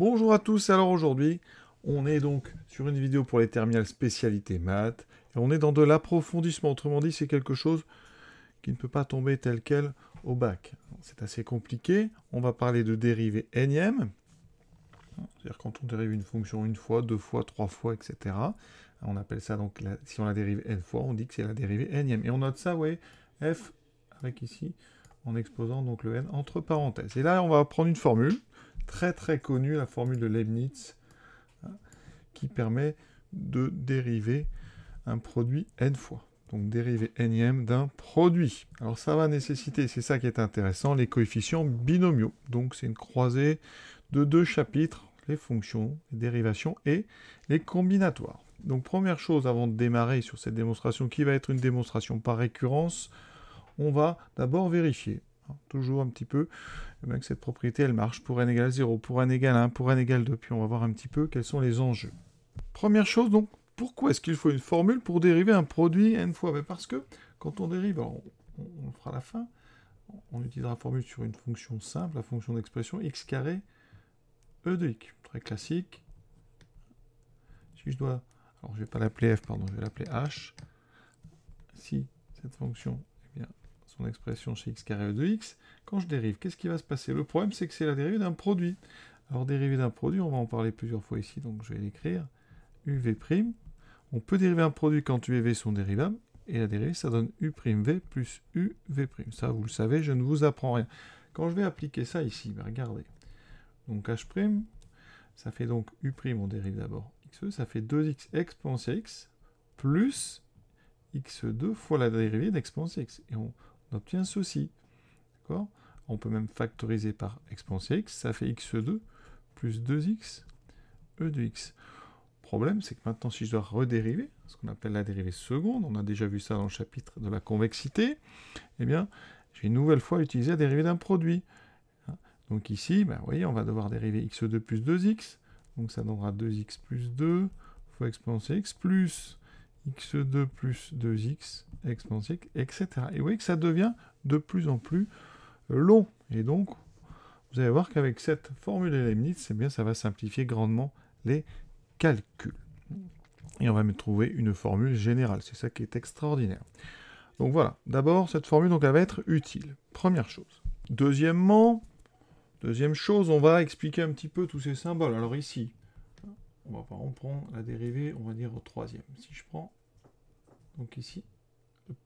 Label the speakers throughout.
Speaker 1: Bonjour à tous, alors aujourd'hui, on est donc sur une vidéo pour les terminales spécialité maths, et on est dans de l'approfondissement, autrement dit c'est quelque chose qui ne peut pas tomber tel quel au bac. C'est assez compliqué, on va parler de dérivée énième, c'est-à-dire quand on dérive une fonction une fois, deux fois, trois fois, etc. On appelle ça donc, si on la dérive n fois, on dit que c'est la dérivée énième. Et on note ça, vous f avec ici, en exposant donc le n entre parenthèses. Et là, on va prendre une formule, très très connue, la formule de Leibniz, hein, qui permet de dériver un produit n fois. Donc dériver nème d'un produit. Alors ça va nécessiter, c'est ça qui est intéressant, les coefficients binomiaux. Donc c'est une croisée de deux chapitres, les fonctions, les dérivations et les combinatoires. Donc première chose avant de démarrer sur cette démonstration qui va être une démonstration par récurrence, on va d'abord vérifier Hein, toujours un petit peu, que cette propriété elle marche pour n égale 0, pour n égale 1, pour n égale 2, puis on va voir un petit peu quels sont les enjeux. Première chose donc, pourquoi est-ce qu'il faut une formule pour dériver un produit n fois ben, Parce que quand on dérive, on, fera la fin, on utilisera la formule sur une fonction simple, la fonction d'expression x carré e de x, très classique. Si je dois, alors je ne vais pas l'appeler f, pardon, je vais l'appeler h. Si cette fonction expression chez x carré e de x, quand je dérive, qu'est-ce qui va se passer Le problème, c'est que c'est la dérivée d'un produit. Alors, dérivée d'un produit, on va en parler plusieurs fois ici, donc je vais l'écrire. uv', on peut dériver un produit quand u et v sont dérivables, et la dérivée, ça donne u'v plus uv'. Ça, vous le savez, je ne vous apprends rien. Quand je vais appliquer ça ici, bah, regardez, donc h', ça fait donc u', on dérive d'abord xe, ça fait 2x exponentielle x, plus x2 e fois la dérivée d'exponentielle x. Et on, on obtient ceci, D'accord On peut même factoriser par exponentiel x, ça fait x2 plus 2x e de x. Le problème, c'est que maintenant, si je dois redériver, ce qu'on appelle la dérivée seconde, on a déjà vu ça dans le chapitre de la convexité, eh bien, j'ai une nouvelle fois utilisé la dérivée d'un produit. Donc ici, ben, vous voyez, on va devoir dériver x2 plus 2x, donc ça donnera 2x plus 2 fois exponentielle x plus x2 plus 2x exponentielle, etc. Et vous voyez que ça devient de plus en plus long. Et donc, vous allez voir qu'avec cette formule de Leibniz, eh bien, ça va simplifier grandement les calculs. Et on va trouver une formule générale. C'est ça qui est extraordinaire. Donc voilà, d'abord, cette formule donc, elle va être utile. Première chose. Deuxièmement, deuxième chose, on va expliquer un petit peu tous ces symboles. Alors ici, on va pas, prendre la dérivée, on va dire au troisième. Si je prends, donc ici,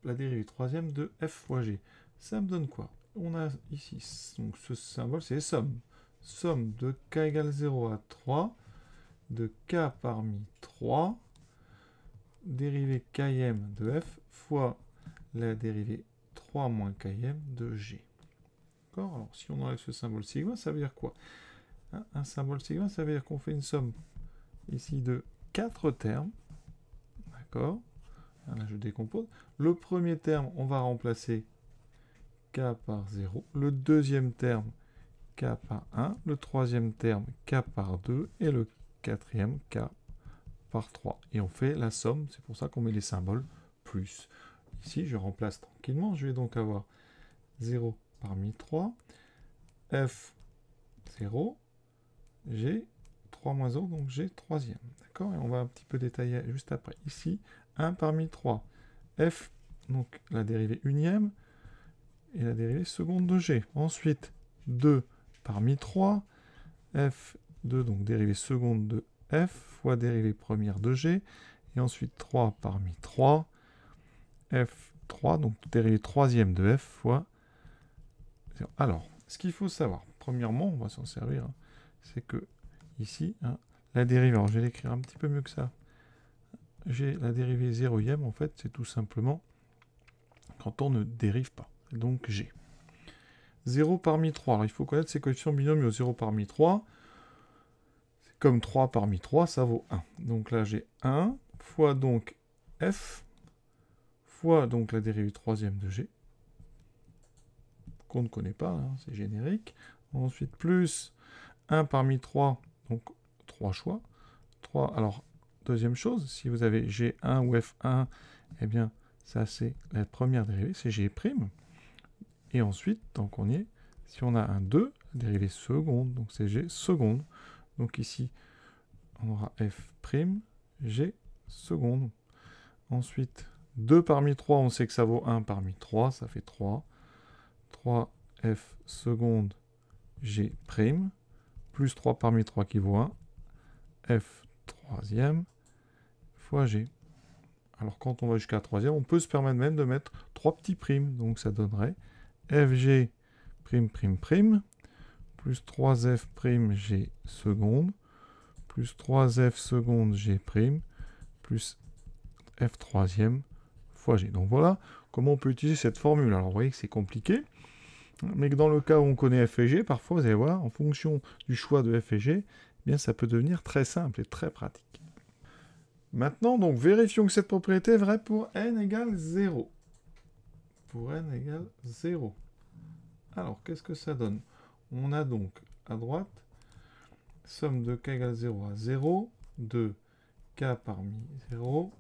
Speaker 1: la dérivée troisième de f fois g. Ça me donne quoi On a ici, donc ce symbole, c'est somme. Somme de k égale 0 à 3, de k parmi 3, dérivée km de f fois la dérivée 3 moins km de g. D'accord Alors si on enlève ce symbole sigma, ça veut dire quoi hein, Un symbole sigma, ça veut dire qu'on fait une somme ici de 4 termes. D'accord je décompose. Le premier terme, on va remplacer k par 0. Le deuxième terme, k par 1. Le troisième terme, k par 2. Et le quatrième, k par 3. Et on fait la somme, c'est pour ça qu'on met les symboles plus. Ici, je remplace tranquillement. Je vais donc avoir 0 parmi 3, f 0, G, 3 moins 0, donc j'ai troisième. D'accord Et on va un petit peu détailler juste après. Ici, 1 parmi 3. f, donc la dérivée unième, et la dérivée seconde de g. Ensuite, 2 parmi 3, f, 2, donc dérivée seconde de f, fois dérivée première de g, et ensuite 3 parmi 3, f, 3, donc dérivée troisième de f, fois... Alors, ce qu'il faut savoir, premièrement, on va s'en servir, hein, c'est que, ici, hein, la dérivée, alors je vais l'écrire un petit peu mieux que ça, j'ai la dérivée 0 ème en fait, c'est tout simplement quand on ne dérive pas. Donc g. 0 parmi 3. Alors, il faut connaître ces coefficients binomiaux. 0 parmi 3, c'est comme 3 parmi 3, ça vaut 1. Donc là, j'ai 1 fois donc f fois donc la dérivée 3 ème de g, qu'on ne connaît pas, hein, c'est générique. Ensuite, plus 1 parmi 3, donc 3 choix. 3, alors Deuxième chose, si vous avez G1 ou F1, eh bien, ça c'est la première dérivée, c'est G'. Et ensuite, tant qu'on y est, si on a un 2, dérivée seconde, donc c'est G seconde. Donc ici, on aura F', G seconde. Ensuite, 2 parmi 3, on sait que ça vaut 1 parmi 3, ça fait 3. 3 F seconde G', plus 3 parmi 3 qui vaut 1, F troisième, G. Alors quand on va jusqu'à la troisième, on peut se permettre même de mettre trois petits primes. Donc ça donnerait FG prime prime prime plus 3F prime G seconde plus 3F seconde G prime plus F troisième fois G. Donc voilà comment on peut utiliser cette formule. Alors vous voyez que c'est compliqué. Mais que dans le cas où on connaît F et G, parfois vous allez voir, en fonction du choix de F et G, eh bien ça peut devenir très simple et très pratique. Maintenant, donc, vérifions que cette propriété est vraie pour n égale 0. Pour n égale 0. Alors, qu'est-ce que ça donne On a donc à droite, somme de k égale 0 à 0, de k parmi 0,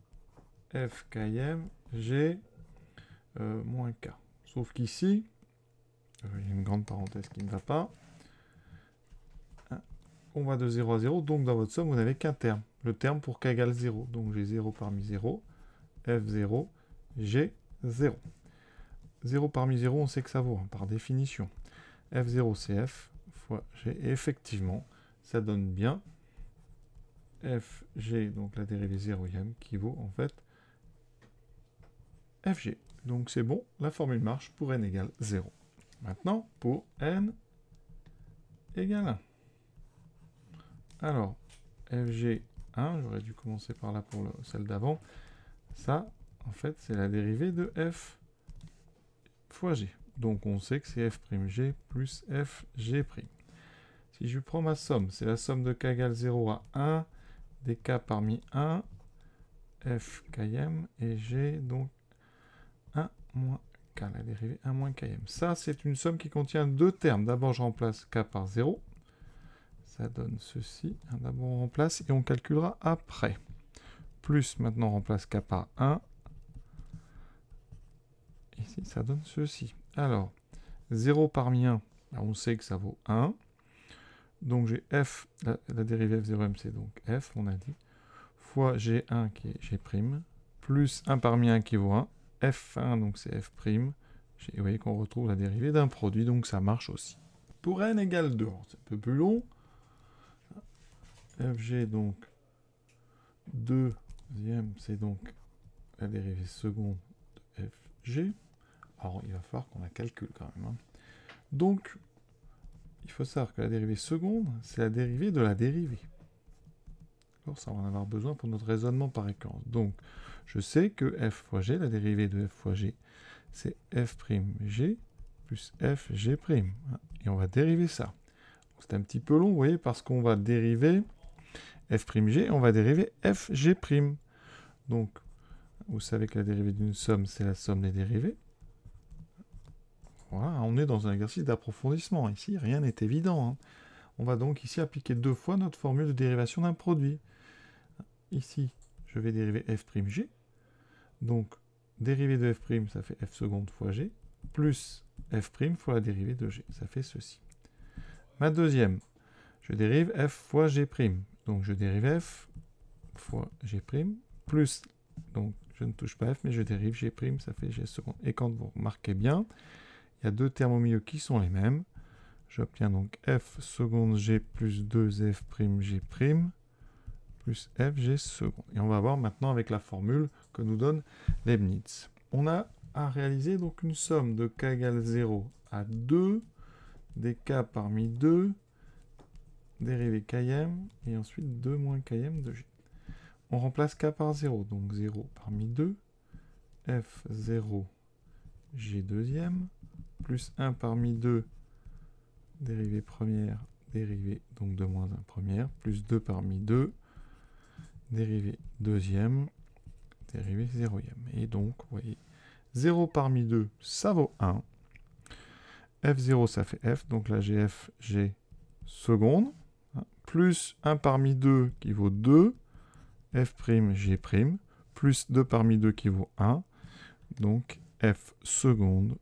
Speaker 1: f g euh, moins k. Sauf qu'ici, euh, il y a une grande parenthèse qui ne va pas, on va de 0 à 0, donc dans votre somme, vous n'avez qu'un terme le terme pour k égale 0. Donc j'ai 0 parmi 0, f0, g, 0. 0 parmi 0, on sait que ça vaut, hein, par définition. f0 c'est f fois g. Et effectivement, ça donne bien fg, donc la dérivée 0e, qui vaut en fait fg. Donc c'est bon, la formule marche pour n égale 0. Maintenant, pour n égale 1. Alors, fg j'aurais dû commencer par là pour celle d'avant. Ça, en fait, c'est la dérivée de f fois g. Donc on sait que c'est f'g plus fg'. Si je prends ma somme, c'est la somme de k égale 0 à 1, des k parmi 1, f et g donc 1 moins k, la dérivée 1 moins km. Ça, c'est une somme qui contient deux termes. D'abord, je remplace k par 0, ça donne ceci. D'abord on remplace et on calculera après. Plus maintenant on remplace k par 1. Ici ça donne ceci. Alors 0 parmi 1, on sait que ça vaut 1. Donc j'ai f, la, dérivée f0m c'est donc f, on a dit, fois g1 qui est g', plus 1 parmi 1 qui vaut 1, f1 donc c'est f', vous voyez qu'on retrouve la dérivée d'un produit, donc ça marche aussi. Pour n égale 2, c'est un peu plus long, FG donc deuxième, c'est donc la dérivée seconde de FG. Alors il va falloir qu'on la calcule quand même. Hein. Donc il faut savoir que la dérivée seconde, c'est la dérivée de la dérivée. Ça, va en avoir besoin pour notre raisonnement par récurrence. Donc, je sais que f fois g, la dérivée de f fois g, c'est G plus fg'. Hein. Et on va dériver ça. C'est un petit peu long, vous voyez, parce qu'on va dériver f'g, on va dériver fg'. Donc, vous savez que la dérivée d'une somme, c'est la somme des dérivées. Voilà, on est dans un exercice d'approfondissement. Ici, rien n'est évident. Hein. On va donc ici appliquer deux fois notre formule de dérivation d'un produit. Ici, je vais dériver f'g. Donc, dérivée de f', ça fait f seconde fois g, plus f' fois la dérivée de g. Ça fait ceci. Ma deuxième, je dérive f fois g'. Donc je dérive f fois g prime plus donc je ne touche pas f mais je dérive g prime ça fait g seconde. Et quand vous remarquez bien, il y a deux termes au milieu qui sont les mêmes. J'obtiens donc f seconde g plus 2f prime g prime plus fg seconde. Et on va voir maintenant avec la formule que nous donne Leibniz. On a à réaliser donc une somme de k égale 0 à 2 des k parmi 2 dérivé km et ensuite 2 moins km de g. On remplace k par 0, donc 0 parmi 2, f0 g deuxième, plus 1 parmi 2, dérivée première, dérivée donc 2 moins 1 première, plus 2 parmi 2, dérivée deuxième, dérivée 0 Et donc, vous voyez, 0 parmi 2, ça vaut 1. F0, ça fait F, donc là j'ai F, G seconde plus 1 parmi 2 qui vaut 2, f', g', plus 2 parmi 2 qui vaut 1, donc f seconde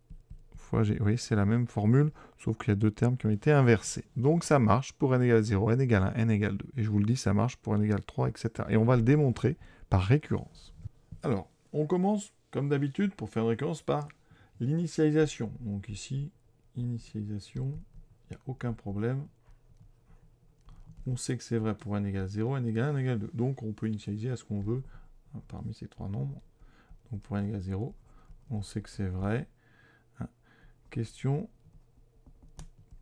Speaker 1: fois g. Vous voyez, c'est la même formule, sauf qu'il y a deux termes qui ont été inversés. Donc ça marche pour n égale 0, n égale 1, n égale 2. Et je vous le dis, ça marche pour n égale 3, etc. Et on va le démontrer par récurrence. Alors, on commence, comme d'habitude, pour faire une récurrence par l'initialisation. Donc ici, initialisation, il n'y a aucun problème. On sait que c'est vrai pour n égale 0, n égale 1, n égale 2. Donc on peut initialiser à ce qu'on veut hein, parmi ces trois nombres. Donc pour n égale 0, on sait que c'est vrai. Hein. Question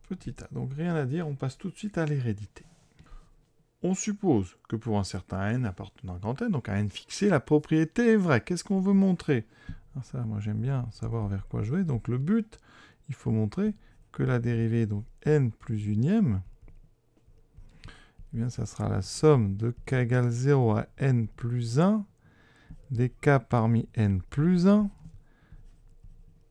Speaker 1: petit a. Donc rien à dire, on passe tout de suite à l'hérédité. On suppose que pour un certain n appartenant à n, donc à n fixé, la propriété est vraie. Qu'est-ce qu'on veut montrer ah, Ça, moi j'aime bien savoir vers quoi jouer. Donc le but, il faut montrer que la dérivée, donc n plus unième, eh bien, ça sera la somme de k égale 0 à n plus 1, des k parmi n plus 1,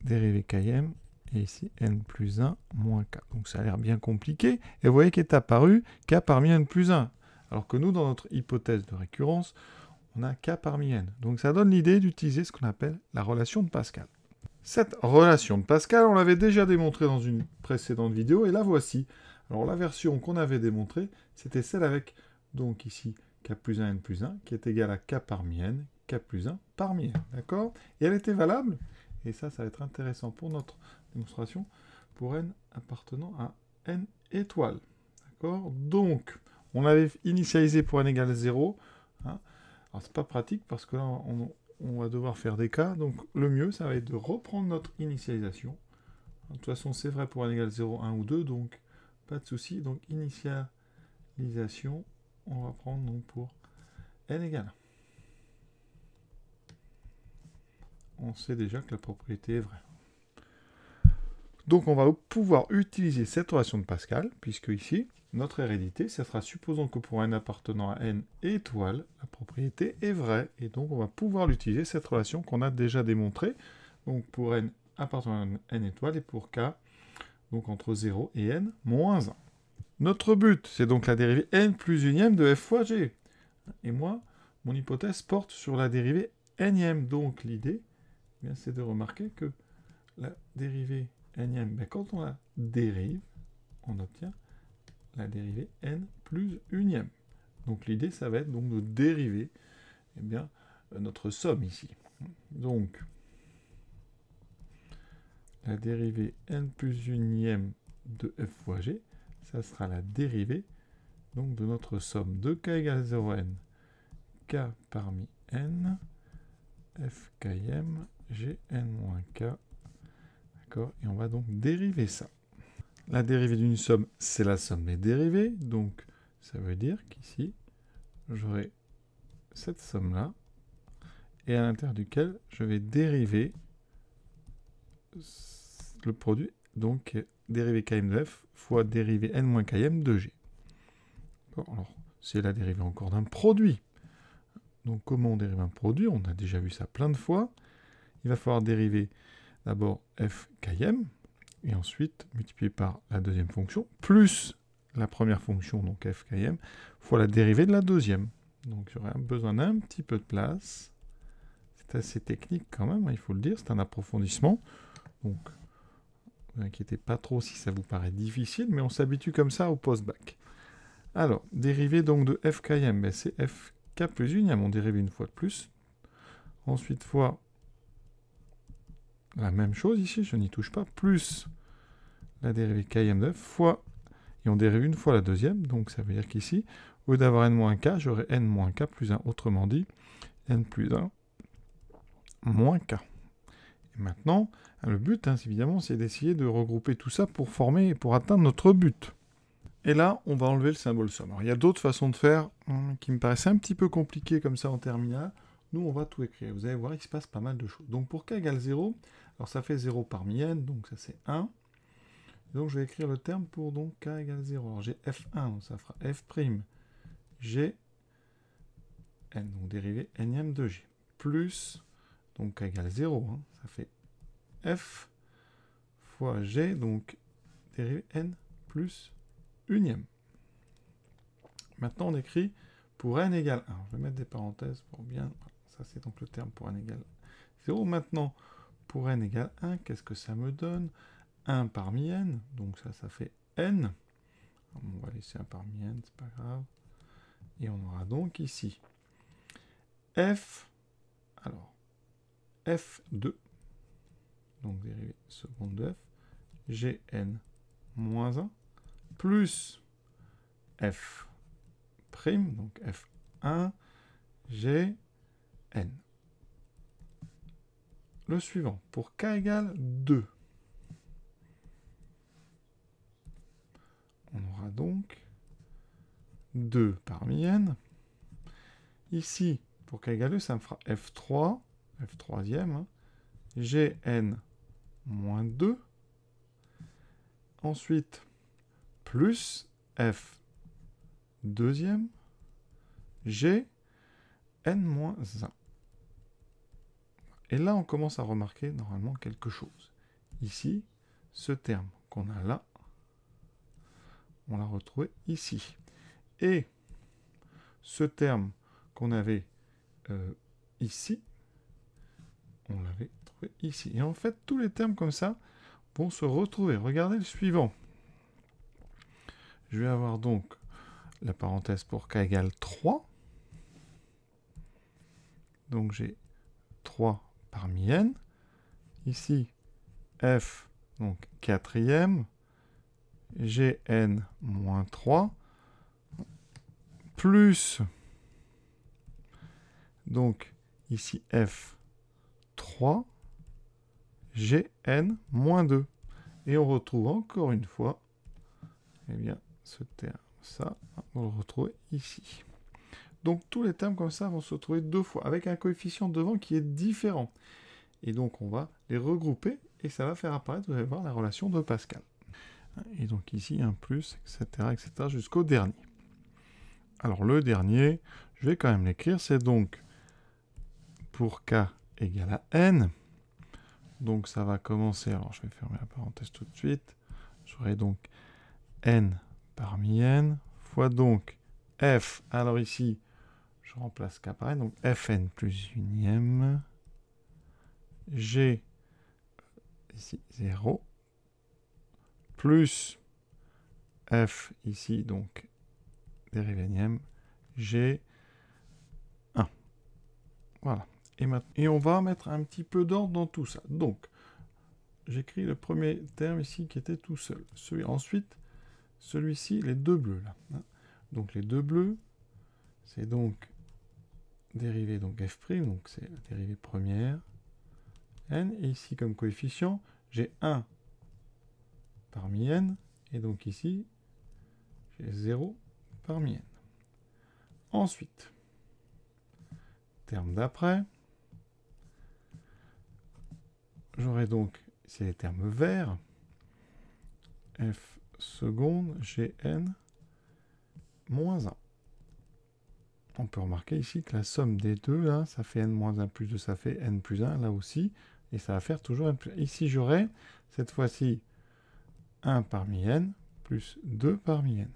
Speaker 1: dérivé km, et ici n plus 1 moins k. Donc ça a l'air bien compliqué, et vous voyez qu'est apparu k parmi n plus 1, alors que nous, dans notre hypothèse de récurrence, on a k parmi n. Donc ça donne l'idée d'utiliser ce qu'on appelle la relation de Pascal. Cette relation de Pascal, on l'avait déjà démontrée dans une précédente vidéo, et la voici. Alors la version qu'on avait démontrée, c'était celle avec, donc ici, k plus 1, n plus 1, qui est égal à k parmi n, k plus 1 parmi n, d'accord Et elle était valable, et ça, ça va être intéressant pour notre démonstration, pour n appartenant à n étoiles, d'accord Donc, on avait initialisé pour n égale 0, hein alors c'est pas pratique, parce que là, on, on va devoir faire des cas, donc le mieux, ça va être de reprendre notre initialisation, de toute façon, c'est vrai pour n égale 0, 1 ou 2, donc pas de souci. Donc initialisation, on va prendre donc pour n égale. On sait déjà que la propriété est vraie. Donc on va pouvoir utiliser cette relation de Pascal, puisque ici, notre hérédité, ça sera supposons que pour n appartenant à n étoile, la propriété est vraie. Et donc on va pouvoir l'utiliser, cette relation qu'on a déjà démontrée. Donc pour n appartenant à n étoile et pour k donc entre 0 et n, moins 1. Notre but, c'est donc la dérivée n plus 1 de f fois g. Et moi, mon hypothèse porte sur la dérivée n Donc l'idée, eh bien, c'est de remarquer que la dérivée n ben, quand on la dérive, on obtient la dérivée n plus 1 Donc l'idée, ça va être donc de dériver eh bien, notre somme ici. Donc, la dérivée n plus 1 de f fois g, ça sera la dérivée donc de notre somme de k égale 0n, k parmi n, f gn moins k. D'accord Et on va donc dériver ça. La dérivée d'une somme, c'est la somme des dérivées. Donc, ça veut dire qu'ici, j'aurai cette somme-là, et à l'intérieur duquel je vais dériver le produit, donc dérivé km de f fois dérivée N Km de G. alors, c'est la dérivée encore d'un produit. Donc comment on dérive un produit On a déjà vu ça plein de fois. Il va falloir dériver d'abord f et ensuite multiplier par la deuxième fonction, plus la première fonction, donc f fois la dérivée de la deuxième. Donc aurait besoin d'un petit peu de place. C'est assez technique quand même, hein, il faut le dire, c'est un approfondissement. Donc ne vous inquiétez pas trop si ça vous paraît difficile, mais on s'habitue comme ça au post-bac. Alors, dérivé donc de fkm, ben, c'est fk plus 1, hein, on dérive une fois de plus. Ensuite, fois la même chose ici, je n'y touche pas, plus la dérivée km de f, fois, et on dérive une fois la deuxième, donc ça veut dire qu'ici, au lieu d'avoir n-k, moins j'aurai n-k moins plus 1, autrement dit, n plus 1 moins k. Et maintenant, le but, hein, évidemment, c'est d'essayer de regrouper tout ça pour former et pour atteindre notre but. Et là, on va enlever le symbole somme. Alors, il y a d'autres façons de faire hum, qui me paraissent un petit peu compliquées comme ça en terminale. Nous, on va tout écrire. Vous allez voir, il se passe pas mal de choses. Donc, pour k égale 0, alors ça fait 0 parmi n, donc ça c'est 1. Donc, je vais écrire le terme pour donc k égale 0. Alors, j'ai f1, ça fera f'. g n, donc dérivé nème de g, plus, donc k égale 0, hein, ça fait f fois g, donc dérivé n plus unième. Maintenant, on écrit pour n égale 1. Je vais mettre des parenthèses pour bien... Ça, c'est donc le terme pour n égale 0. Maintenant, pour n égale 1, qu'est-ce que ça me donne 1 parmi n, donc ça, ça fait n. On va laisser 1 parmi n, c'est pas grave. Et on aura donc ici f, alors, f2 donc dérivée seconde de f, gn moins 1, plus f prime, donc f1, gn. Le suivant, pour k égale 2, on aura donc 2 parmi n. Ici, pour k égale 2, ça me fera f3, f3e, hein. gn moins 2. Ensuite, plus f deuxième g n moins 1. Et là, on commence à remarquer normalement quelque chose. Ici, ce terme qu'on a là, on l'a retrouvé ici. Et ce terme qu'on avait euh, ici, on l'avait ici. Et en fait, tous les termes comme ça vont se retrouver. Regardez le suivant. Je vais avoir donc la parenthèse pour k égale 3. Donc j'ai 3 parmi n. Ici, f, donc quatrième, n moins 3, plus, donc ici f 3, Gn-2. Et on retrouve encore une fois eh bien, ce terme, ça, on le retrouve ici. Donc tous les termes comme ça vont se retrouver deux fois, avec un coefficient devant qui est différent. Et donc on va les regrouper, et ça va faire apparaître, vous allez voir, la relation de Pascal. Et donc ici, un plus, etc., etc., jusqu'au dernier. Alors le dernier, je vais quand même l'écrire, c'est donc pour k égale à n, donc ça va commencer. Alors je vais fermer la parenthèse tout de suite. J'aurai donc n parmi n fois donc f. Alors ici, je remplace k par n. Donc fn plus unième. G ici 0 plus f ici donc dérivé énième g 1. Voilà. Et, on va mettre un petit peu d'ordre dans tout ça. Donc, j'écris le premier terme ici qui était tout seul. ensuite, celui-ci, les deux bleus là. Hein. Donc les deux bleus, c'est donc dérivé donc f', donc c'est la dérivée première, n, et ici comme coefficient, j'ai 1 parmi n, et donc ici, j'ai 0 parmi n. Ensuite, terme d'après, J'aurai donc, c'est les termes verts, f seconde gn moins 1. On peut remarquer ici que la somme des deux, ça fait n moins 1 plus 2, ça fait n plus 1, là aussi, et ça va faire toujours n plus 1. Ici, j'aurai, cette fois-ci, 1 parmi n plus 2 parmi n.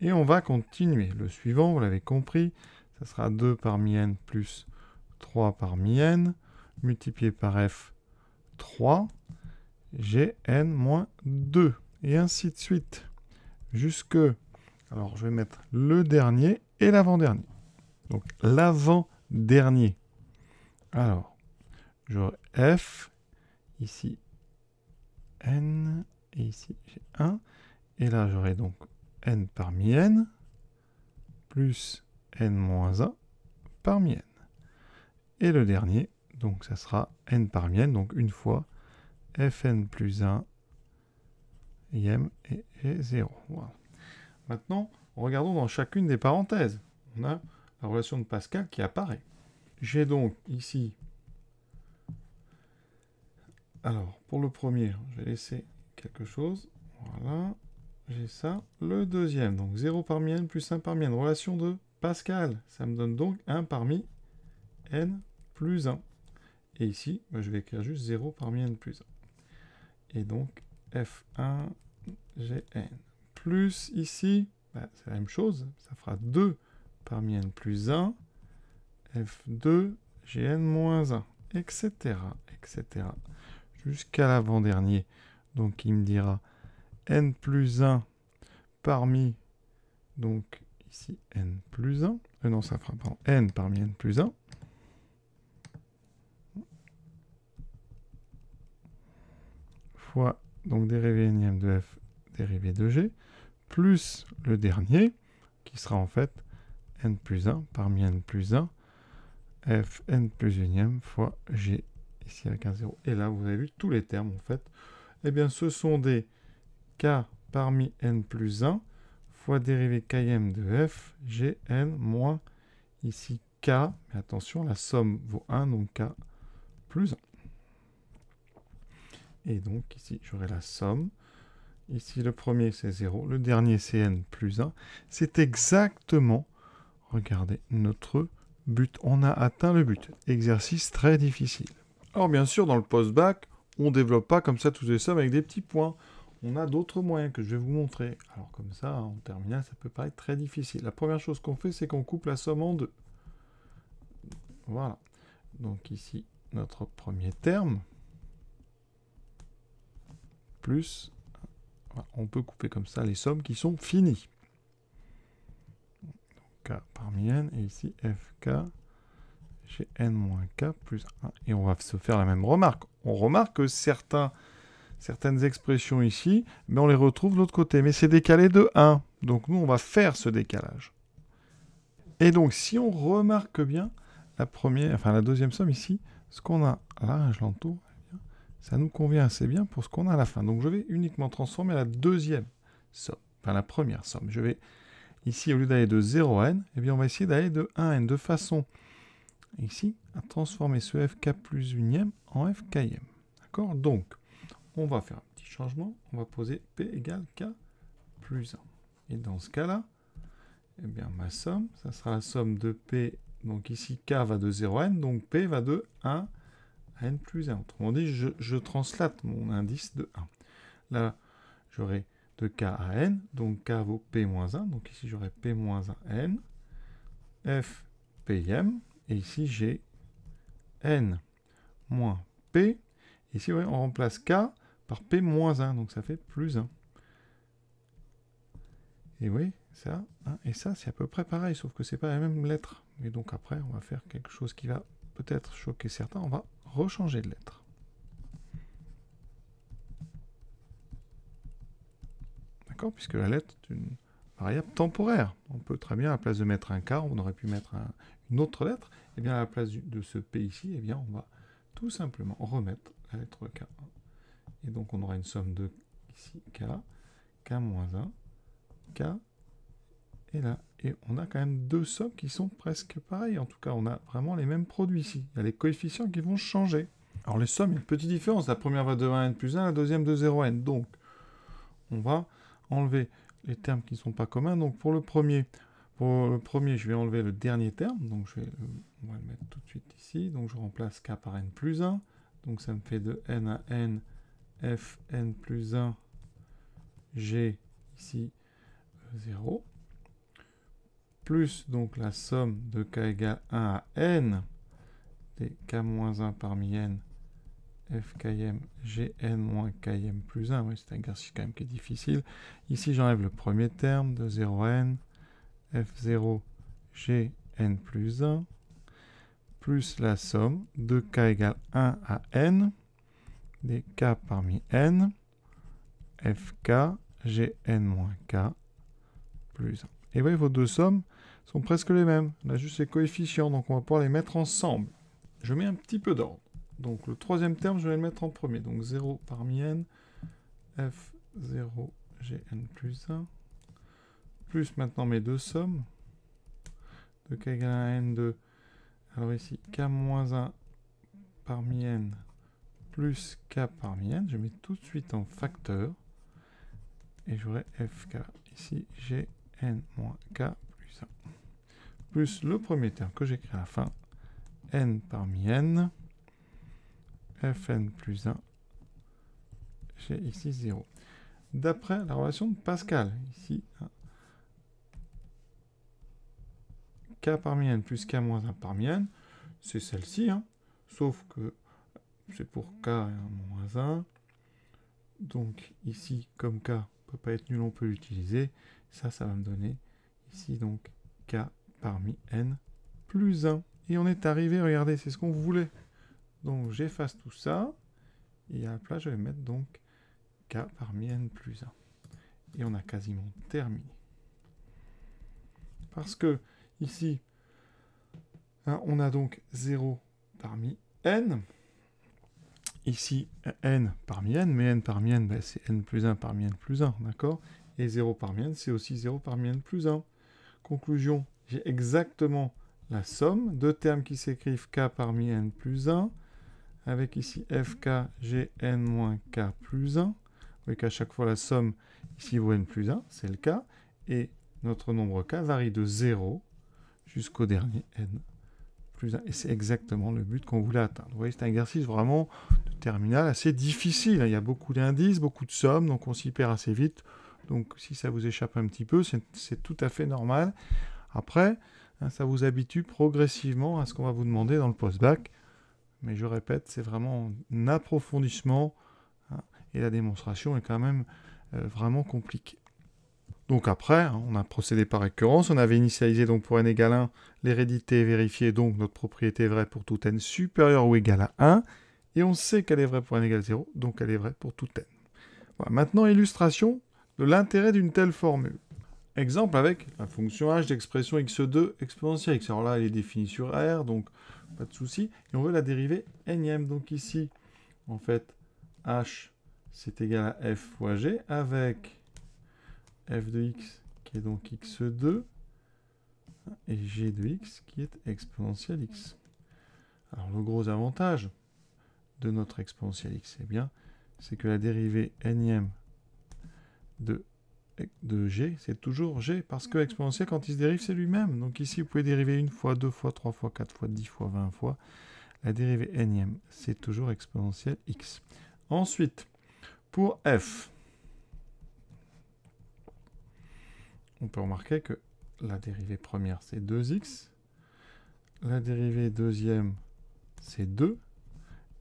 Speaker 1: Et on va continuer. Le suivant, vous l'avez compris, ça sera 2 parmi n plus 3 parmi n, multiplié par f 3, Gn-2, et ainsi de suite, jusque, alors je vais mettre le dernier et l'avant-dernier. Donc l'avant-dernier. Alors, j'aurai F, ici N, et ici j'ai 1, et là j'aurai donc N parmi N, plus N moins 1 parmi N. Et le dernier, donc ça sera n par n, donc une fois fn plus 1 m et, 0. Maintenant, regardons dans chacune des parenthèses. On a la relation de Pascal qui apparaît. J'ai donc ici... Alors, pour le premier, je vais laisser quelque chose. Voilà, j'ai ça. Le deuxième, donc 0 parmi n plus 1 parmi n. Relation de Pascal, ça me donne donc 1 parmi n plus 1. Et ici, bah, je vais écrire juste 0 parmi n plus 1. Et donc, f1 gn. Plus ici, bah, c'est la même chose, ça fera 2 parmi n plus 1, f2 gn moins 1, etc. Jusqu'à l'avant-dernier. Donc, il me dira n plus 1 parmi, donc ici, n plus 1. Euh, non, ça fera, pas n parmi n plus 1. fois donc dérivée énième de f dérivé de g, plus le dernier, qui sera en fait n plus 1 parmi n plus 1, f n plus énième fois g, ici avec un 0. Et là, vous avez vu tous les termes en fait. Eh bien, ce sont des k parmi n plus 1 fois dérivée km de f, gn moins ici k, mais attention, la somme vaut 1, donc k plus 1. Et donc ici, j'aurai la somme. Ici, le premier, c'est 0. Le dernier, c'est n plus 1. C'est exactement, regardez, notre but. On a atteint le but. Exercice très difficile. Alors bien sûr, dans le post-bac, on ne développe pas comme ça toutes les sommes avec des petits points. On a d'autres moyens que je vais vous montrer. Alors comme ça, hein, en terminale, ça peut paraître très difficile. La première chose qu'on fait, c'est qu'on coupe la somme en deux. Voilà. Donc ici, notre premier terme, plus, on peut couper comme ça les sommes qui sont finies. K parmi n, et ici fk j'ai n-k moins plus 1. Et on va se faire la même remarque. On remarque que certains, certaines expressions ici, mais on les retrouve de l'autre côté. Mais c'est décalé de 1. Donc nous, on va faire ce décalage. Et donc, si on remarque bien la première, enfin la deuxième somme ici, ce qu'on a là, je l'entoure, ça nous convient assez bien pour ce qu'on a à la fin. Donc je vais uniquement transformer la deuxième somme, enfin la première somme. Je vais ici, au lieu d'aller de 0n, eh bien on va essayer d'aller de 1n, de façon ici à transformer ce fk plus 1 en fkm. D'accord Donc, on va faire un petit changement. On va poser p égale k plus 1. Et dans ce cas-là, eh bien ma somme, ça sera la somme de p, donc ici k va de 0n, donc p va de 1 n plus 1. Autrement dit, je, translate mon indice de 1. Là, j'aurai de k à n, donc k vaut p-1, moins donc ici j'aurai p-1n, moins f p, m, et ici j'ai n moins p, ici on remplace k par p-1, moins donc ça fait plus 1. Et oui, ça, et ça c'est à peu près pareil, sauf que c'est pas la même lettre. Mais donc après, on va faire quelque chose qui va peut-être choquer certains, on va rechanger de lettre. D'accord Puisque la lettre est une variable temporaire. On peut très bien, à la place de mettre un k, on aurait pu mettre une autre lettre. Et eh bien, à la place de ce P ici, et eh bien, on va tout simplement remettre la lettre K. Et donc, on aura une somme de ici K, K-1, K et là. Et on a quand même deux sommes qui sont presque pareilles. En tout cas, on a vraiment les mêmes produits ici. Il y a les coefficients qui vont changer. Alors les sommes, il y a une petite différence. La première va de 1n plus 1, la deuxième de 0n. Donc, on va enlever les termes qui ne sont pas communs. Donc pour le premier, pour le premier, je vais enlever le dernier terme. Donc je vais, le mettre tout de suite ici. Donc je remplace k par n plus 1. Donc ça me fait de n à n, f plus 1, g ici 0. Euh, plus donc la somme de k égale 1 à n des k-1 parmi n fkm gn moins km plus 1. Oui, c'est un exercice quand même qui est difficile. Ici, j'enlève le premier terme de 0n f0 gn plus 1 plus la somme de k égale 1 à n des k parmi n fk gn moins k plus 1. Et vous voyez vos deux sommes sont presque les mêmes. On a juste les coefficients, donc on va pouvoir les mettre ensemble. Je mets un petit peu d'ordre. Donc le troisième terme, je vais le mettre en premier. Donc 0 parmi n, f0 gn plus 1, plus maintenant mes deux sommes, de k égale à n2, alors ici k moins 1 parmi n, plus k parmi n, je mets tout de suite en facteur, et j'aurai fk ici, gn moins k le premier terme que j'écris à la fin, n parmi n, fn plus 1, j'ai ici 0. D'après la relation de Pascal, ici, hein. k parmi n plus k moins 1 parmi n, c'est celle-ci, hein. sauf que c'est pour k et 1 moins 1. Donc ici, comme k ne peut pas être nul, on peut l'utiliser. Ça, ça va me donner ici donc k parmi n plus 1. Et on est arrivé, regardez, c'est ce qu'on voulait. Donc j'efface tout ça, et à la place je vais mettre donc k parmi n plus 1. Et on a quasiment terminé. Parce que ici, hein, on a donc 0 parmi n. Ici, n parmi n, mais n parmi n, ben, c'est n plus 1 parmi n plus 1, d'accord Et 0 parmi n, c'est aussi 0 parmi n plus 1. Conclusion, j'ai exactement la somme, deux termes qui s'écrivent k parmi n plus 1, avec ici fk, gn moins k plus 1. Vous voyez qu'à chaque fois la somme ici vaut n plus 1, c'est le cas, et notre nombre k varie de 0 jusqu'au dernier n plus 1. Et c'est exactement le but qu'on voulait atteindre. Vous voyez, c'est un exercice vraiment de terminal assez difficile. Hein. Il y a beaucoup d'indices, beaucoup de sommes, donc on s'y perd assez vite. Donc si ça vous échappe un petit peu, c'est tout à fait normal. Après, hein, ça vous habitue progressivement à ce qu'on va vous demander dans le post-bac. Mais je répète, c'est vraiment un approfondissement hein, et la démonstration est quand même euh, vraiment compliquée. Donc après, hein, on a procédé par récurrence, on avait initialisé donc pour n égale 1 l'hérédité vérifiée, donc notre propriété vraie pour tout n supérieure ou égale à 1, et on sait qu'elle est vraie pour n égale 0, donc elle est vraie pour tout n. Voilà, maintenant, illustration de l'intérêt d'une telle formule. Exemple avec la fonction h d'expression x2 exponentielle x. Alors là, elle est définie sur r, donc pas de souci. Et on veut la dérivée énième. Donc ici, en fait, h, c'est égal à f fois g, avec f de x, qui est donc x2, et g de x, qui est exponentielle x. Alors le gros avantage de notre exponentielle x, et eh bien, c'est que la dérivée énième de de g, c'est toujours g, parce que mhm. exponentielle, quand il se dérive, c'est lui-même. Donc ici, vous pouvez dériver une fois, deux fois, trois fois, quatre fois, dix fois, vingt fois. La dérivée énième, c'est toujours exponentielle x. Ensuite, pour f, on peut remarquer que la dérivée première, c'est 2x. La dérivée deuxième, c'est 2.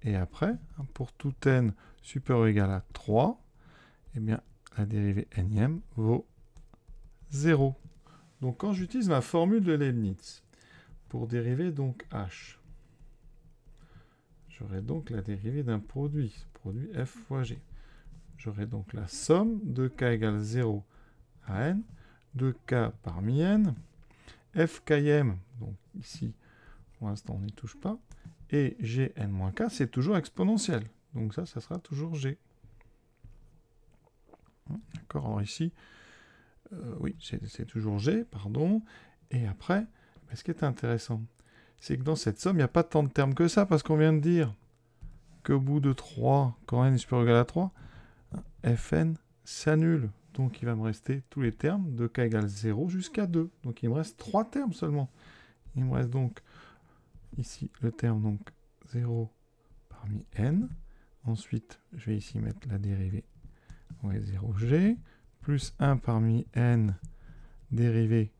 Speaker 1: Et après, pour tout n supérieur ou égal à 3, eh bien la dérivée nème vaut 0. Donc quand j'utilise ma formule de Leibniz pour dériver donc h, j'aurai donc la dérivée d'un produit, produit f fois g. J'aurai donc la somme de k égale 0 à n, de k parmi n, FKM, donc ici pour l'instant on n'y touche pas, et gn-k c'est toujours exponentiel, donc ça, ça sera toujours g. D'accord Alors ici, euh, oui, c'est toujours G, pardon. Et après, ce qui est intéressant, c'est que dans cette somme, il n'y a pas tant de termes que ça, parce qu'on vient de dire qu'au bout de 3, quand n est supérieur ou égal à 3, fn s'annule. Donc il va me rester tous les termes de k égale 0 jusqu'à 2. Donc il me reste 3 termes seulement. Il me reste donc ici le terme donc 0 parmi n. Ensuite, je vais ici mettre la dérivée 0g, plus 1 parmi n dérivé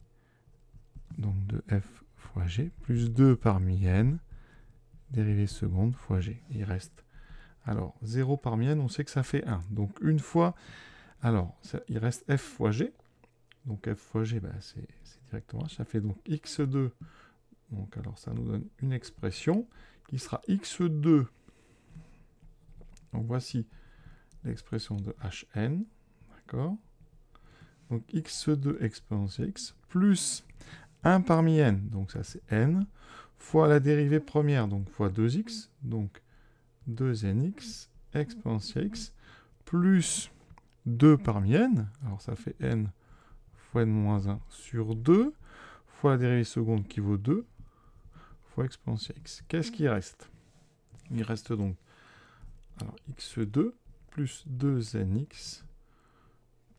Speaker 1: donc de f fois g, plus 2 parmi n dérivé seconde fois g. Il reste alors 0 parmi n, on sait que ça fait 1. Donc une fois, alors il reste f fois g. Donc f fois g, bah, c'est directement Ça fait donc x2. Donc alors ça nous donne une expression qui sera x2. Donc voici l'expression de Hn, d'accord Donc x2 exponentielle x plus 1 parmi n, donc ça c'est n, fois la dérivée première, donc fois 2x, donc 2nx exponentielle x, plus 2 parmi n, alors ça fait n fois n moins 1 sur 2, fois la dérivée seconde qui vaut 2, fois exponentielle x. Qu'est-ce qui reste Il reste donc x2 plus 2nx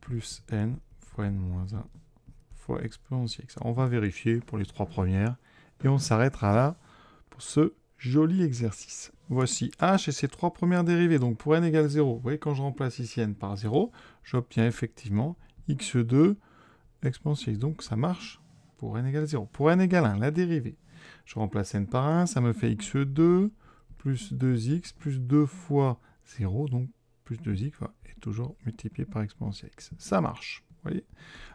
Speaker 1: plus n fois n moins 1 fois exponentielle On va vérifier pour les trois premières et on s'arrêtera là pour ce joli exercice. Voici h et ses trois premières dérivées. Donc pour n égale 0, vous voyez quand je remplace ici n par 0, j'obtiens effectivement x2 exponentielle Donc ça marche pour n égale 0. Pour n égale 1, la dérivée. Je remplace n par 1, ça me fait x2 plus 2x plus 2 fois 0, donc plus 2x est toujours multiplié par exponentielle x. Ça marche. voyez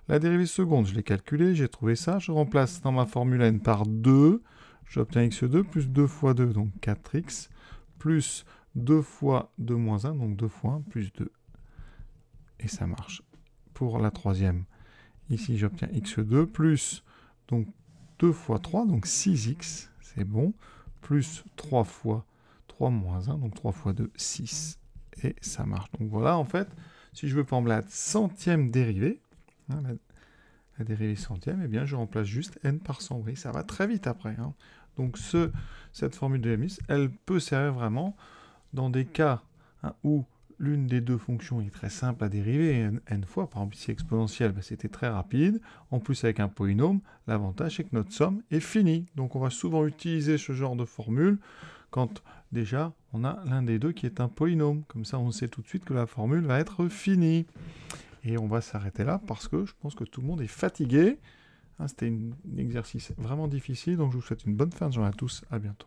Speaker 1: La dérivée seconde, je l'ai calculée, j'ai trouvé ça. Je remplace dans ma formule n par 2. J'obtiens x2 plus 2 fois 2, donc 4x, plus 2 fois 2 moins 1, donc 2 fois 1 plus 2. Et ça marche. Pour la troisième, ici j'obtiens x2 plus donc 2 fois 3, donc 6x, c'est bon, plus 3 fois 3 moins 1, donc 3 fois 2, 6 et ça marche. Donc voilà, en fait, si je veux prendre la centième dérivée, hein, la, dérivée centième, et eh bien je remplace juste n par 100 oui, Ça va très vite après. Hein. Donc cette formule de Leibniz, elle peut servir vraiment dans des cas hein, où l'une des deux fonctions est très simple à dériver n, fois. Par exemple, ici exponentielle, ben, c'était très rapide. En plus, avec un polynôme, l'avantage c'est que notre somme est finie. Donc on va souvent utiliser ce genre de formule quand déjà on a l'un des deux qui est un polynôme. Comme ça, on sait tout de suite que la formule va être finie. Et on va s'arrêter là parce que je pense que tout le monde est fatigué. Ah, c'était un exercice vraiment difficile, donc je vous souhaite une bonne fin de journée à tous. À bientôt.